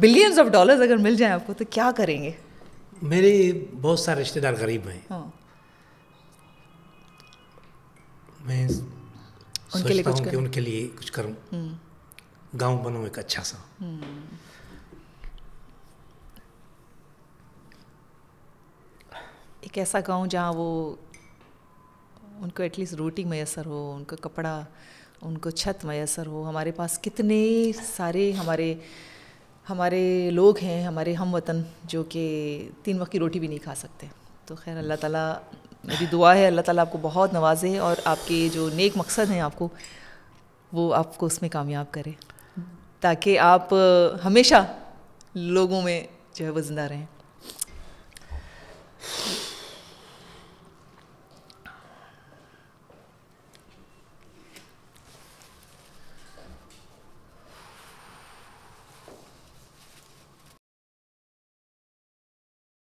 Billions of dollars अगर मिल जाए आपको तो क्या करेंगे मेरे बहुत सारे रिश्तेदार गरीब हैं हाँ। मैं उनके लिए कुछ कि उनके लिए कुछ करूं गांव बनाऊं एक अच्छा सा एक ऐसा गांव जहां वो उनको एटलीस्ट रोटी मैसर हो उनका कपड़ा उनको छत मैसर हो हमारे पास कितने सारे हमारे हमारे लोग हैं हमारे हम वतन जो कि तीन वक्त की रोटी भी नहीं खा सकते तो खैर अल्लाह ताला मेरी दुआ है अल्लाह ताला आपको बहुत नवाजे और आपके जो नेक मकसद हैं आपको वो आपको उसमें कामयाब करे ताकि आप हमेशा लोगों में जो है वो ज़िंदा रहें